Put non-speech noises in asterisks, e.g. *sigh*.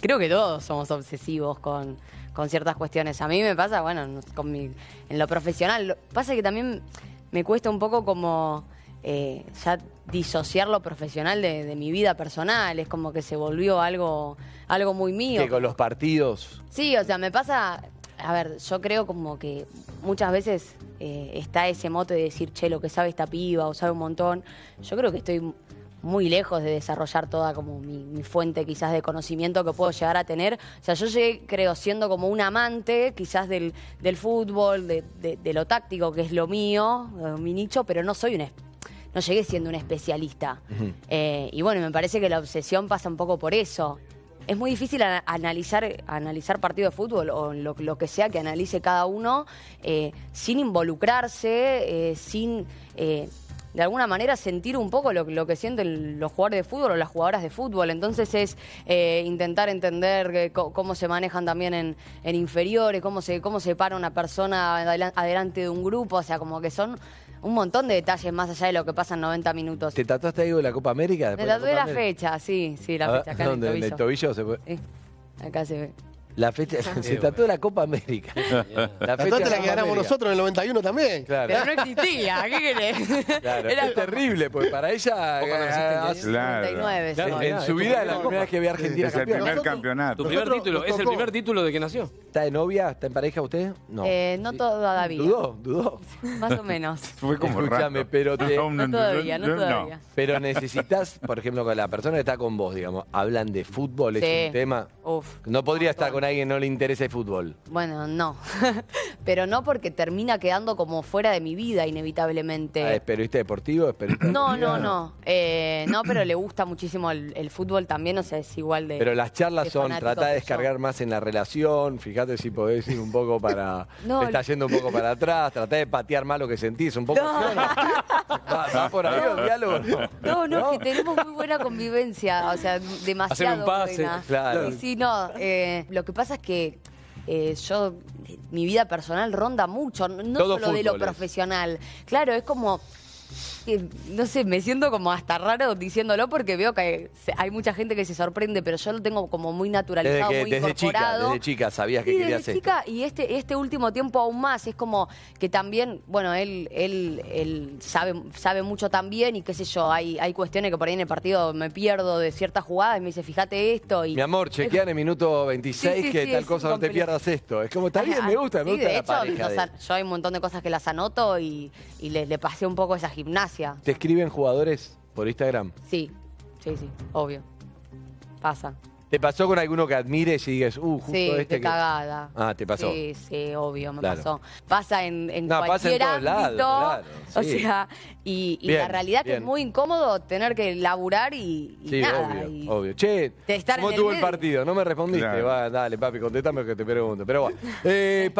creo que todos somos obsesivos con, ciertas cuestiones. A mí me pasa, bueno, con mi, en lo profesional, pasa que también me cuesta un poco como eh, ya disociar lo profesional de, mi vida personal. Es como que se volvió algo, algo muy mío. Que con los partidos. Sí, o sea, me pasa. A ver, yo creo como que muchas veces eh, está ese mote de decir, che, lo que sabe esta piba o sabe un montón. Yo creo que estoy muy lejos de desarrollar toda como mi, fuente quizás de conocimiento que puedo llegar a tener. O sea, yo llegué, creo, siendo como un amante quizás del, del fútbol, de, lo táctico, que es lo mío, eh, mi nicho, pero no soy un no llegué siendo un especialista. Eh, y bueno, me parece que la obsesión pasa un poco por eso. Es muy difícil analizar, analizar partido de fútbol o lo, que sea que analice cada uno eh, sin involucrarse, sin de alguna manera sentir un poco lo, que sienten los jugadores de fútbol o las jugadoras de fútbol. Entonces es eh, intentar entender eh, cómo se manejan también en, inferiores, cómo se, cómo se para una persona adelante de un grupo, o sea, como que son un montón de detalles más allá de lo que pasa en 90 minutos. ¿Te tatuaste ahí de la Copa América? Me la, fecha, sí, sí, la ah, fecha. tobillo. el tobillo Sí, acá se ve. La fecha, se trató de la Copa América. *laughs* La fecha la, que ganamos nosotros en el 91 también. Claro. Pero no existía, ¿qué querés? Claro, Era terrible, porque para ella... Eh, claro. claro. En su vida es la primera vez que ve a Argentina Es el primer campeonato. Tu primer título, es el primer título de que nació. ¿Está de novia? ¿Está en pareja usted? No. Eh, no todavía. ¿Dudó? ¿Dudó? *laughs* Más o menos. *laughs* Fue como Escúchame, pero... Te... No, todavía, no todavía. Pero necesitas, por ejemplo, con la persona que está con vos, digamos, hablan de fútbol, es un tema... no podría estar con a alguien no le interesa el fútbol. Bueno, no. *laughs* pero no porque termina quedando como fuera de mi vida, inevitablemente. Ah, este deportivo? no, no, eh, no, no. pero le gusta muchísimo el, fútbol también, o sea, es igual de. Pero las charlas son, trata de descargar más en la relación, fíjate si podés ir un poco para. *laughs* está yendo un poco para atrás, trata de patear más lo que sentís, un poco. No. por ahí diálogo. No, no, que tenemos muy buena convivencia, o sea, demasiado. Hacer un pase, claro. Sí, no, eh, lo que lo que pasa es que eh, yo, mi vida personal ronda mucho, no solo de lo profesional. Claro, es como no sé, me siento como hasta raro diciéndolo porque veo que hay mucha gente que se sorprende, pero yo lo tengo como muy naturalizado, desde muy incorporado. Chica, desde chica sabías que quería chica, Y este, este último tiempo aún más, es como que también, bueno, él, él, él sabe, sabe mucho también y qué sé yo, hay, hay cuestiones que por ahí en el partido me pierdo de ciertas jugadas y me dice, fíjate esto. Y... Mi amor, chequean en minuto 26 que tal cosa no te pierdas esto. Es como, también me gusta, me gusta. De la hecho, yo hay un montón de cosas que las anoto y, le, le pasé un poco esa gimnasia gimnasia. ¿Te escriben jugadores por Instagram? Sí, sí, sí, obvio. Pasa. ¿Te pasó con alguno que admires y digas, uh, justo sí, este de cagada. Ah, te pasó. Sí, sí, obvio, me pasó. Pasa en, en no, cualquier ámbito. claro, *laughs* O sea, y, la realidad que es muy incómodo tener que laburar y, y sí, nada. Obvio, obvio. Che, ¿cómo tuvo el, partido? No me respondiste. Va, dale, papi, contéstame lo que te pregunto. Pero bueno. Eh,